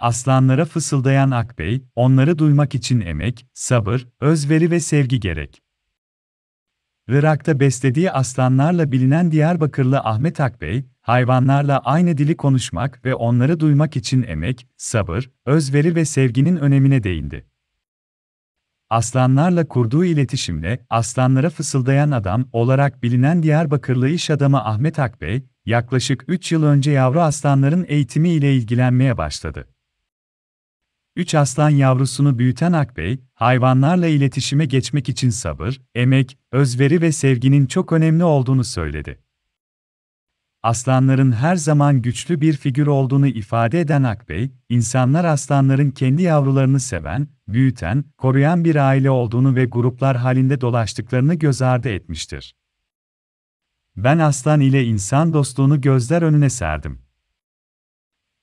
Aslanlara fısıldayan Akbey, onları duymak için emek, sabır, özveri ve sevgi gerek. Irak'ta beslediği aslanlarla bilinen Diyarbakırlı Ahmet Akbey, hayvanlarla aynı dili konuşmak ve onları duymak için emek, sabır, özveri ve sevginin önemine değindi. Aslanlarla kurduğu iletişimle aslanlara fısıldayan adam olarak bilinen Diyarbakırlı iş adamı Ahmet Akbey, yaklaşık 3 yıl önce yavru aslanların eğitimi ile ilgilenmeye başladı. Üç aslan yavrusunu büyüten Akbey, hayvanlarla iletişime geçmek için sabır, emek, özveri ve sevginin çok önemli olduğunu söyledi. Aslanların her zaman güçlü bir figür olduğunu ifade eden Akbey, insanlar aslanların kendi yavrularını seven, büyüten, koruyan bir aile olduğunu ve gruplar halinde dolaştıklarını göz ardı etmiştir. Ben aslan ile insan dostluğunu gözler önüne serdim.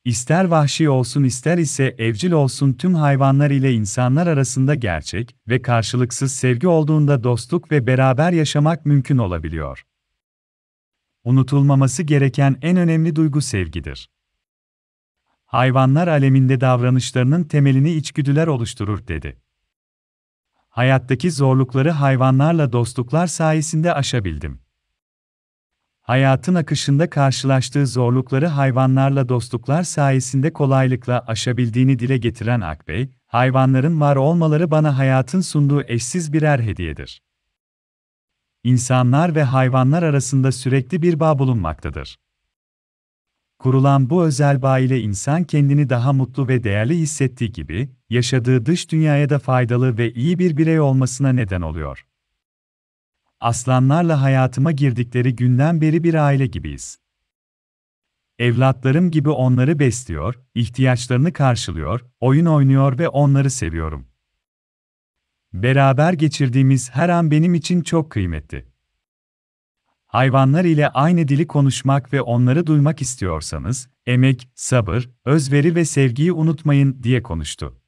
İster vahşi olsun ister ise evcil olsun tüm hayvanlar ile insanlar arasında gerçek ve karşılıksız sevgi olduğunda dostluk ve beraber yaşamak mümkün olabiliyor. Unutulmaması gereken en önemli duygu sevgidir. Hayvanlar aleminde davranışlarının temelini içgüdüler oluşturur dedi. Hayattaki zorlukları hayvanlarla dostluklar sayesinde aşabildim hayatın akışında karşılaştığı zorlukları hayvanlarla dostluklar sayesinde kolaylıkla aşabildiğini dile getiren Akbey, hayvanların var olmaları bana hayatın sunduğu eşsiz birer hediyedir. İnsanlar ve hayvanlar arasında sürekli bir bağ bulunmaktadır. Kurulan bu özel bağ ile insan kendini daha mutlu ve değerli hissettiği gibi, yaşadığı dış dünyaya da faydalı ve iyi bir birey olmasına neden oluyor. Aslanlarla hayatıma girdikleri günden beri bir aile gibiyiz. Evlatlarım gibi onları besliyor, ihtiyaçlarını karşılıyor, oyun oynuyor ve onları seviyorum. Beraber geçirdiğimiz her an benim için çok kıymetli. Hayvanlar ile aynı dili konuşmak ve onları duymak istiyorsanız, emek, sabır, özveri ve sevgiyi unutmayın diye konuştu.